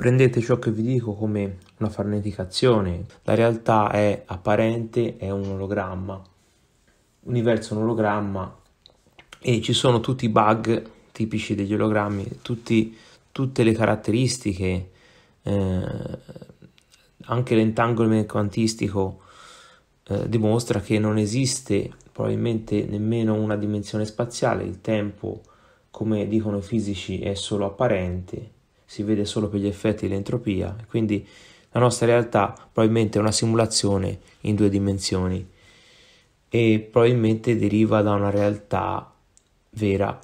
Prendete ciò che vi dico come una farneticazione, la realtà è apparente, è un ologramma, l'universo è un ologramma e ci sono tutti i bug tipici degli ologrammi, tutti, tutte le caratteristiche, eh, anche l'entanglement quantistico eh, dimostra che non esiste probabilmente nemmeno una dimensione spaziale, il tempo come dicono i fisici è solo apparente si vede solo per gli effetti dell'entropia, quindi la nostra realtà probabilmente è una simulazione in due dimensioni e probabilmente deriva da una realtà vera,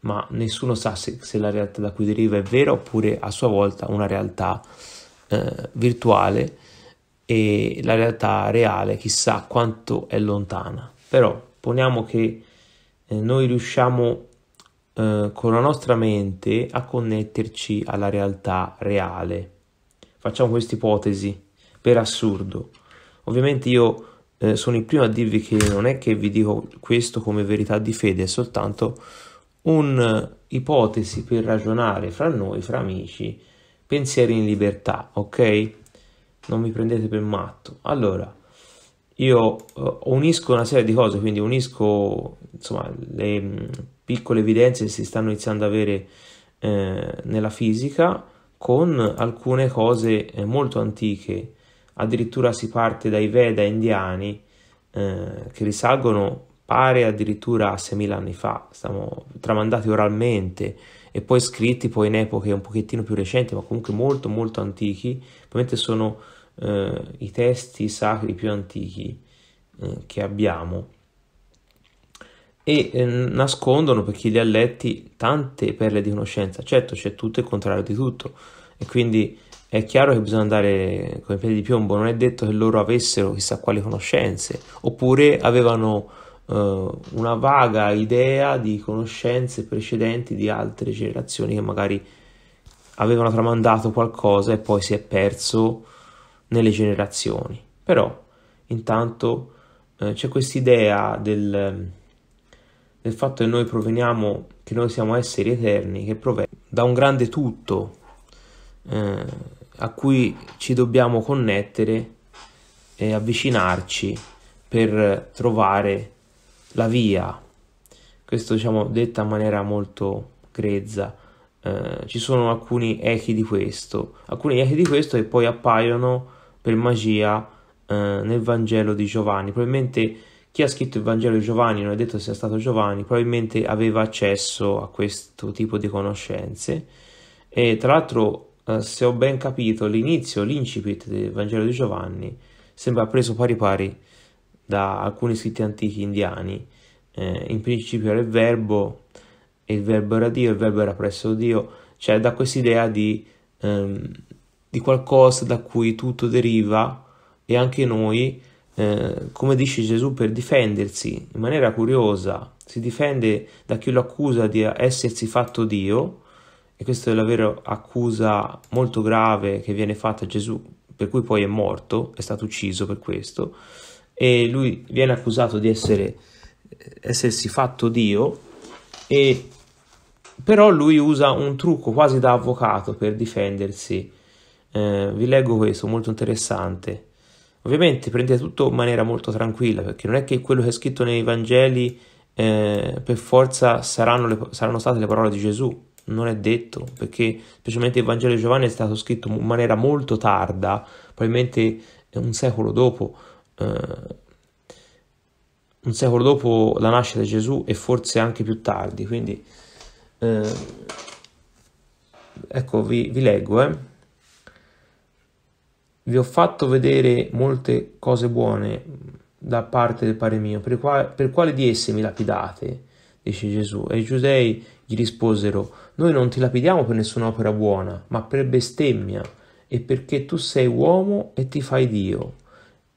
ma nessuno sa se, se la realtà da cui deriva è vera oppure a sua volta una realtà eh, virtuale e la realtà reale chissà quanto è lontana. Però poniamo che eh, noi riusciamo eh, con la nostra mente a connetterci alla realtà reale. Facciamo questa ipotesi per assurdo. Ovviamente io eh, sono il primo a dirvi che non è che vi dico questo come verità di fede, è soltanto un'ipotesi eh, per ragionare fra noi, fra amici, pensieri in libertà, ok? Non mi prendete per matto. Allora, io eh, unisco una serie di cose, quindi unisco insomma le mm, piccole evidenze che si stanno iniziando ad avere eh, nella fisica con alcune cose eh, molto antiche, addirittura si parte dai Veda indiani eh, che risalgono pare addirittura a 6.000 anni fa, stiamo tramandati oralmente e poi scritti poi in epoche un pochettino più recenti ma comunque molto molto antichi, probabilmente sono eh, i testi sacri più antichi eh, che abbiamo e eh, nascondono per chi li ha letti tante perle di conoscenza. Certo c'è tutto il contrario di tutto e quindi è chiaro che bisogna andare con i piedi di piombo, non è detto che loro avessero chissà quali conoscenze oppure avevano eh, una vaga idea di conoscenze precedenti di altre generazioni che magari avevano tramandato qualcosa e poi si è perso nelle generazioni. Però intanto eh, c'è quest'idea del del fatto che noi proveniamo, che noi siamo esseri eterni, che provengono da un grande tutto eh, a cui ci dobbiamo connettere e avvicinarci per trovare la via. Questo diciamo detta in maniera molto grezza. Eh, ci sono alcuni echi di questo, alcuni echi di questo che poi appaiono per magia eh, nel Vangelo di Giovanni. Probabilmente chi ha scritto il Vangelo di Giovanni, non è detto sia stato Giovanni, probabilmente aveva accesso a questo tipo di conoscenze e tra l'altro eh, se ho ben capito l'inizio, l'incipit del Vangelo di Giovanni sembra preso pari pari da alcuni scritti antichi indiani. Eh, in principio era il verbo, e il verbo era Dio, il verbo era presso Dio, cioè da quest'idea di, ehm, di qualcosa da cui tutto deriva e anche noi eh, come dice Gesù, per difendersi in maniera curiosa, si difende da chi lo accusa di essersi fatto Dio, e questa è la vera accusa molto grave che viene fatta a Gesù, per cui poi è morto, è stato ucciso per questo, e lui viene accusato di essere, essersi fatto Dio, e però lui usa un trucco quasi da avvocato per difendersi. Eh, vi leggo questo, molto interessante. Ovviamente prendete tutto in maniera molto tranquilla, perché non è che quello che è scritto nei Vangeli eh, per forza saranno, le, saranno state le parole di Gesù, non è detto, perché specialmente il Vangelo di Giovanni è stato scritto in maniera molto tarda, probabilmente un secolo dopo, eh, un secolo dopo la nascita di Gesù e forse anche più tardi, quindi eh, ecco vi, vi leggo. Eh vi ho fatto vedere molte cose buone da parte del Padre mio, per, qua, per quale di esse mi lapidate? Dice Gesù. E i giudei gli risposero, noi non ti lapidiamo per nessuna opera buona, ma per bestemmia e perché tu sei uomo e ti fai Dio.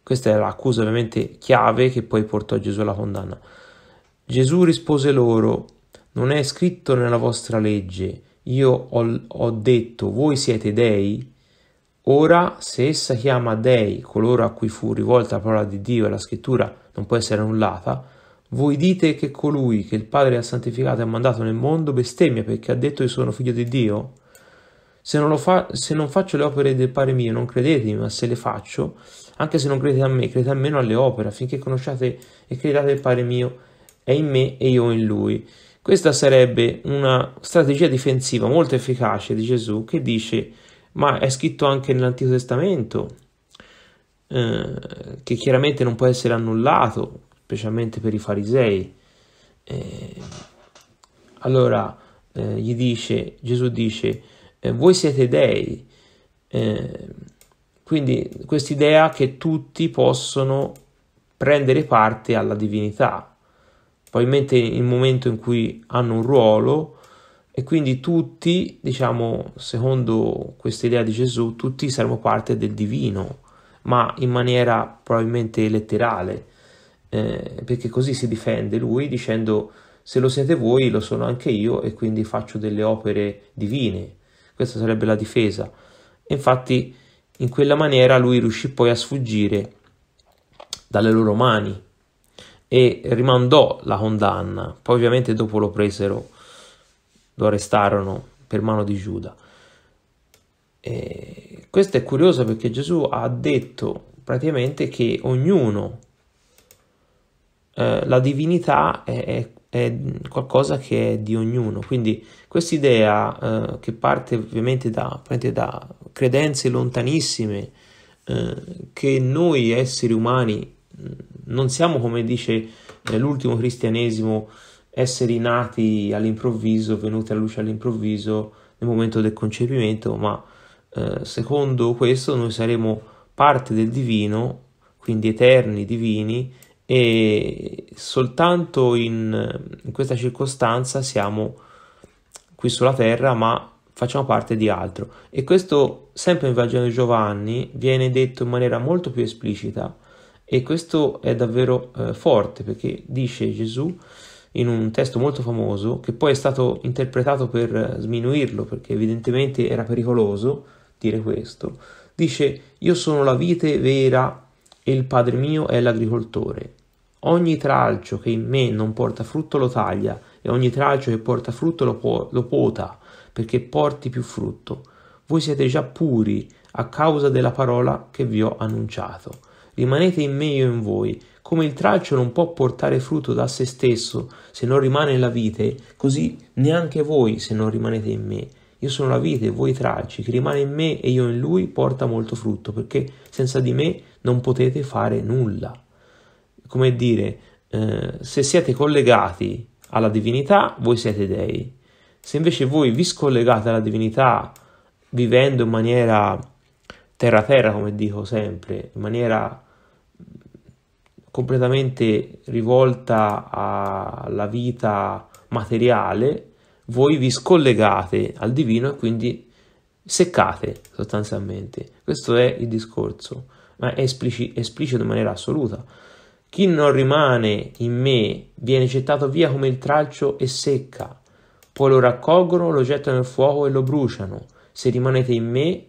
Questa è l'accusa ovviamente chiave che poi portò Gesù alla condanna. Gesù rispose loro, non è scritto nella vostra legge, io ho, ho detto, voi siete dei? Ora, se essa chiama dei coloro a cui fu rivolta la parola di Dio e la scrittura non può essere annullata, voi dite che colui che il Padre ha santificato e ha mandato nel mondo bestemmia perché ha detto io sono figlio di Dio? Se non, fa, se non faccio le opere del Padre mio, non credetemi, ma se le faccio, anche se non credete a me, credete almeno alle opere, affinché conosciate e crediate il Padre mio è in me e io in lui. Questa sarebbe una strategia difensiva molto efficace di Gesù che dice ma è scritto anche nell'Antico Testamento, eh, che chiaramente non può essere annullato, specialmente per i farisei. Eh, allora eh, gli dice, Gesù dice, eh, voi siete dei, eh, quindi quest'idea che tutti possono prendere parte alla divinità. Probabilmente il momento in cui hanno un ruolo e quindi tutti, diciamo, secondo questa idea di Gesù, tutti saremo parte del divino, ma in maniera probabilmente letterale, eh, perché così si difende lui dicendo se lo siete voi lo sono anche io e quindi faccio delle opere divine. Questa sarebbe la difesa. E infatti in quella maniera lui riuscì poi a sfuggire dalle loro mani e rimandò la condanna. Poi ovviamente dopo lo presero lo arrestarono per mano di Giuda. E questo è curioso perché Gesù ha detto praticamente che ognuno, eh, la divinità è, è, è, qualcosa che è di ognuno, quindi questa idea eh, che parte ovviamente da, da credenze lontanissime, eh, che noi esseri umani mm, non siamo come dice eh, l'ultimo cristianesimo esseri nati all'improvviso, venuti alla luce all'improvviso nel momento del concepimento, ma eh, secondo questo noi saremo parte del divino, quindi eterni divini, e soltanto in, in questa circostanza siamo qui sulla terra, ma facciamo parte di altro. E questo, sempre nel Vangelo di Giovanni, viene detto in maniera molto più esplicita. E questo è davvero eh, forte perché dice Gesù in un testo molto famoso che poi è stato interpretato per eh, sminuirlo perché evidentemente era pericoloso dire questo, dice io sono la vite vera e il padre mio è l'agricoltore. Ogni tralcio che in me non porta frutto lo taglia e ogni tralcio che porta frutto lo, po- lo pota perché porti più frutto. Voi siete già puri a causa della parola che vi ho annunciato. Rimanete in me io in voi come il tralcio non può portare frutto da se stesso se non rimane la vite, così neanche voi se non rimanete in me. Io sono la vite, voi tralci, chi rimane in me e io in lui porta molto frutto, perché senza di me non potete fare nulla. Come dire, eh, se siete collegati alla divinità, voi siete dei. Se invece voi vi scollegate alla divinità vivendo in maniera terra terra, come dico sempre, in maniera completamente rivolta alla vita materiale, voi vi scollegate al divino e quindi seccate sostanzialmente. Questo è il discorso, ma è esplicito in maniera assoluta. Chi non rimane in me viene gettato via come il traccio e secca. Poi lo raccolgono, lo gettano nel fuoco e lo bruciano. Se rimanete in me,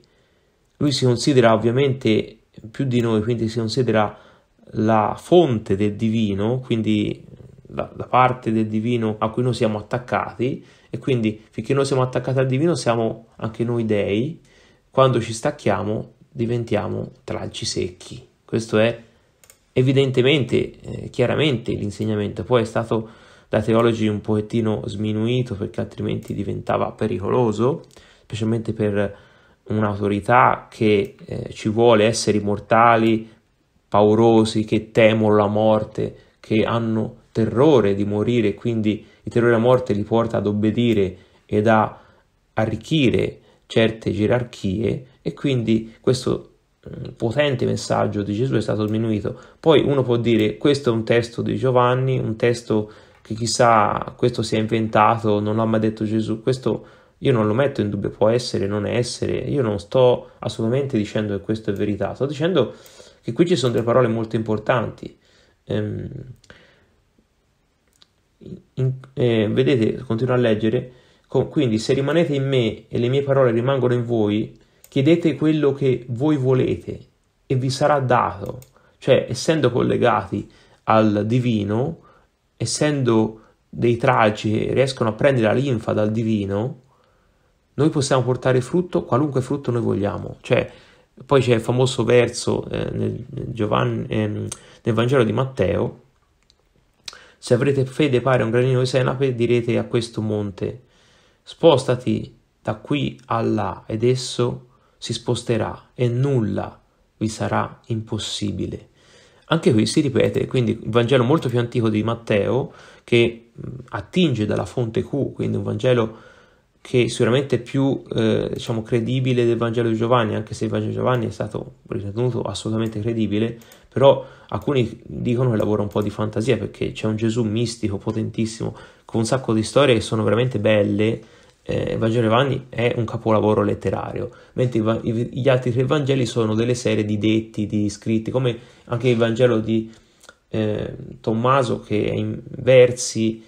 lui si considera ovviamente più di noi, quindi si considera la fonte del divino, quindi la, la, parte del divino a cui noi siamo attaccati e quindi finché noi siamo attaccati al divino siamo anche noi dei, quando ci stacchiamo diventiamo tralci secchi. Questo è evidentemente, eh, chiaramente l'insegnamento, poi è stato da teologi un pochettino sminuito perché altrimenti diventava pericoloso, specialmente per un'autorità che eh, ci vuole essere mortali paurosi, che temono la morte, che hanno terrore di morire, quindi il terrore alla morte li porta ad obbedire ed a arricchire certe gerarchie e quindi questo eh, potente messaggio di Gesù è stato diminuito. Poi uno può dire questo è un testo di Giovanni, un testo che chissà questo si è inventato, non l'ha mai detto Gesù, questo io non lo metto in dubbio, può essere, non essere, io non sto assolutamente dicendo che questo è verità, sto dicendo e qui ci sono delle parole molto importanti. Ehm, in, eh, vedete, continuo a leggere. Con, quindi, se rimanete in me e le mie parole rimangono in voi, chiedete quello che voi volete e vi sarà dato. Cioè, essendo collegati al divino, essendo dei tragi che riescono a prendere la linfa dal divino, noi possiamo portare frutto, qualunque frutto noi vogliamo. Cioè, poi c'è il famoso verso eh, nel, Giovanni, ehm, nel Vangelo di Matteo, se avrete fede pari a un granino di senape direte a questo monte, spostati da qui a là ed esso si sposterà e nulla vi sarà impossibile. Anche qui si ripete, quindi il Vangelo molto più antico di Matteo che attinge dalla fonte Q, quindi un Vangelo che sicuramente è più eh, diciamo, credibile del Vangelo di Giovanni, anche se il Vangelo di Giovanni è stato ritenuto assolutamente credibile, però alcuni dicono che lavora un po' di fantasia perché c'è un Gesù mistico, potentissimo, con un sacco di storie che sono veramente belle. Eh, il Vangelo di Giovanni è un capolavoro letterario, mentre gli altri tre Vangeli sono delle serie di detti, di scritti, come anche il Vangelo di eh, Tommaso che è in versi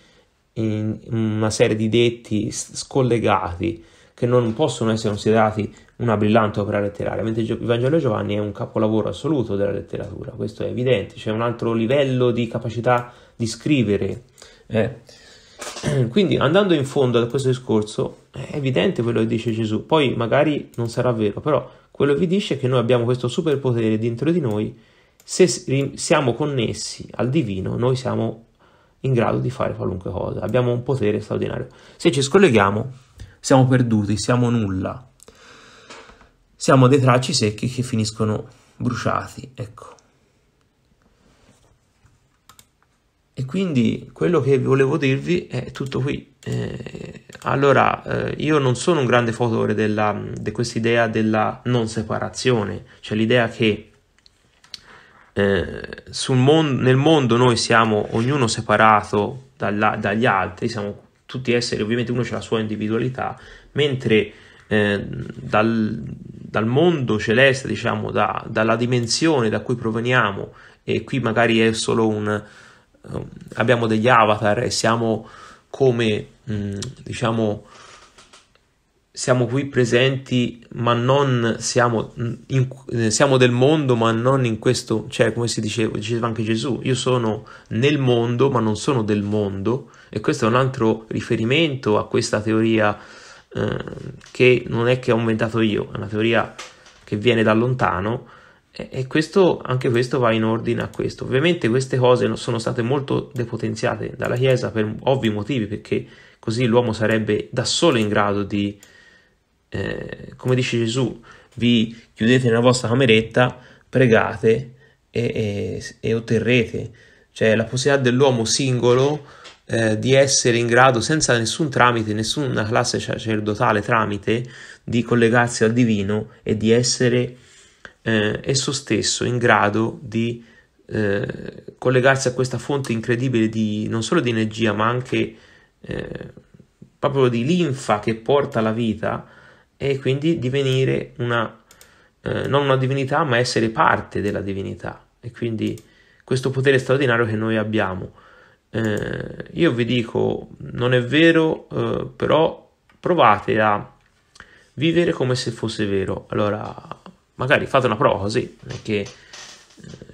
in una serie di detti scollegati che non possono essere considerati una brillante opera letteraria, mentre il Vangelo di Giovanni è un capolavoro assoluto della letteratura, questo è evidente, c'è un altro livello di capacità di scrivere. Eh. Quindi andando in fondo a questo discorso è evidente quello che dice Gesù, poi magari non sarà vero, però quello che vi dice è che noi abbiamo questo superpotere dentro di noi, se siamo connessi al divino noi siamo in grado di fare qualunque cosa, abbiamo un potere straordinario. Se ci scolleghiamo siamo perduti, siamo nulla, siamo dei tracci secchi che finiscono bruciati, ecco. E quindi quello che volevo dirvi è tutto qui. Eh, allora, eh, io non sono un grande fautore di de quest'idea della non separazione, cioè l'idea che eh, mon- nel mondo noi siamo ognuno separato dalla- dagli altri, siamo tutti esseri, ovviamente uno ha la sua individualità, mentre eh, dal, dal, mondo celeste, diciamo, da, dalla dimensione da cui proveniamo, e qui magari è solo un... Eh, abbiamo degli avatar e siamo come, mh, mm, diciamo, siamo qui presenti, ma non siamo, in, eh, siamo del mondo, ma non in questo, cioè come si diceva, diceva anche Gesù, io sono nel mondo, ma non sono del mondo, e questo è un altro riferimento a questa teoria eh, che non è che ho inventato io, è una teoria che viene da lontano, e questo, anche questo va in ordine a questo. Ovviamente queste cose sono state molto depotenziate dalla Chiesa per ovvi motivi, perché così l'uomo sarebbe da solo in grado di eh, come dice Gesù, vi chiudete nella vostra cameretta, pregate e, e, e otterrete. Cioè la possibilità dell'uomo singolo eh, di essere in grado, senza nessun tramite, nessuna classe sacerdotale tramite, di collegarsi al divino e di essere eh, esso stesso in grado di eh, collegarsi a questa fonte incredibile di non solo di energia ma anche eh, proprio di linfa che porta la vita e quindi divenire una, eh, non una divinità, ma essere parte della divinità. E quindi questo potere straordinario che noi abbiamo. Eh, io vi dico, non è vero, eh, però provate a vivere come se fosse vero. Allora, magari fate una prova così, perché eh,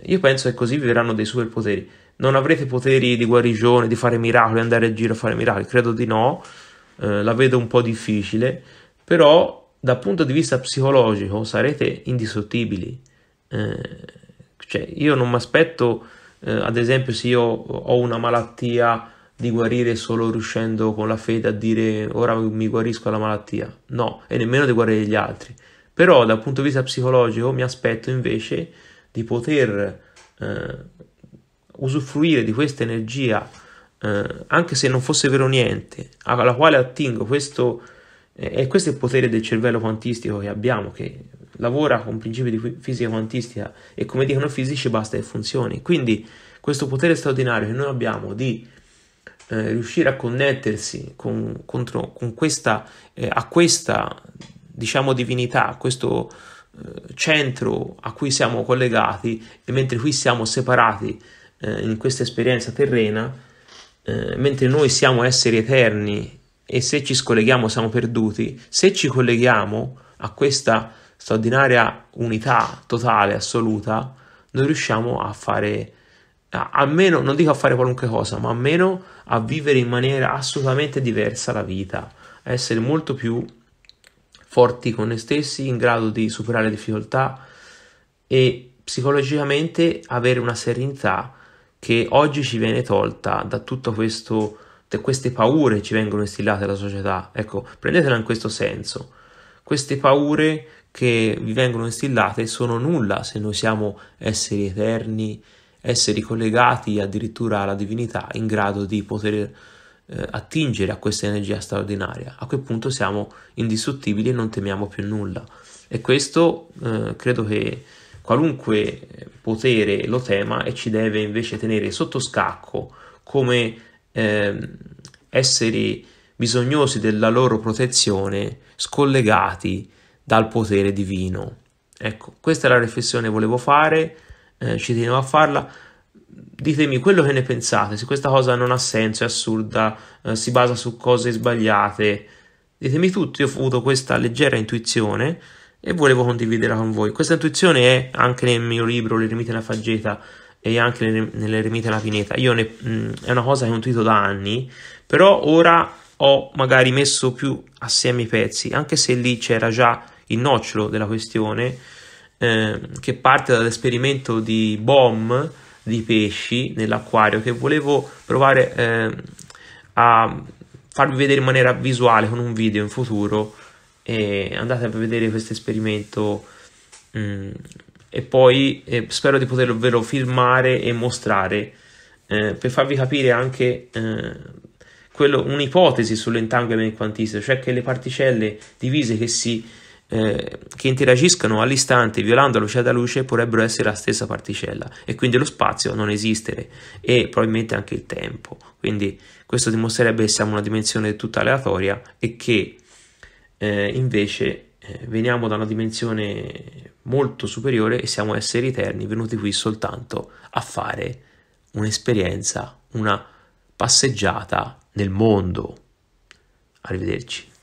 io penso che così vi verranno dei superpoteri. Non avrete poteri di guarigione, di fare miracoli, andare a giro a fare miracoli, credo di no, eh, la vedo un po' difficile, però dal punto di vista psicologico sarete indissottibili. Eh, cioè, io non mi aspetto, eh, ad esempio, se io ho una malattia di guarire solo riuscendo con la fede a dire ora mi guarisco la malattia, no, e nemmeno di guarire gli altri. Però dal punto di vista psicologico mi aspetto invece di poter eh, usufruire di questa energia, eh, anche se non fosse vero niente, alla quale attingo questo e questo è il potere del cervello quantistico che abbiamo, che lavora con principi di fisica quantistica e come dicono i fisici basta che funzioni. Quindi questo potere straordinario che noi abbiamo di eh, riuscire a connettersi con, contro, con questa, eh, a questa diciamo, divinità, a questo eh, centro a cui siamo collegati e mentre qui siamo separati eh, in questa esperienza terrena, eh, mentre noi siamo esseri eterni e se ci scolleghiamo siamo perduti, se ci colleghiamo a questa straordinaria unità totale, assoluta, noi riusciamo a fare, almeno, non dico a fare qualunque cosa, ma almeno a vivere in maniera assolutamente diversa la vita, a essere molto più forti con noi stessi, in grado di superare le difficoltà e psicologicamente avere una serenità che oggi ci viene tolta da tutto questo tutte queste paure ci vengono instillate dalla società. Ecco, prendetela in questo senso. Queste paure che vi vengono instillate sono nulla se noi siamo esseri eterni, esseri collegati addirittura alla divinità, in grado di poter eh, attingere a questa energia straordinaria. A quel punto siamo indistruttibili e non temiamo più nulla. E questo eh, credo che qualunque potere lo tema e ci deve invece tenere sotto scacco come eh, esseri bisognosi della loro protezione, scollegati dal potere divino. Ecco, questa è la riflessione che volevo fare, eh, ci tenevo a farla. Ditemi quello che ne pensate, se questa cosa non ha senso, è assurda, eh, si basa su cose sbagliate. Ditemi tutto, io ho avuto questa leggera intuizione e volevo condividerla con voi. Questa intuizione è anche nel mio libro Le e la faggeta e anche nell'Eremita La Pineta. Io ne, mh, mm, è una cosa che ho intuito da anni, però ora ho magari messo più assieme i pezzi, anche se lì c'era già il nocciolo della questione, eh, che parte dall'esperimento di Bom di pesci nell'acquario che volevo provare eh, a farvi vedere in maniera visuale con un video in futuro e andate a vedere questo esperimento mh, mm, e poi eh, spero di potervelo filmare e mostrare eh, per farvi capire anche eh, quello, un'ipotesi sull'entanglement quantistico, cioè che le particelle divise che si eh, che interagiscano all'istante violando la luce della luce potrebbero essere la stessa particella e quindi lo spazio non esistere e probabilmente anche il tempo quindi questo dimostrerebbe che siamo una dimensione tutta aleatoria e che eh, invece eh, veniamo da una dimensione molto superiore e siamo esseri eterni venuti qui soltanto a fare un'esperienza, una passeggiata nel mondo. Arrivederci.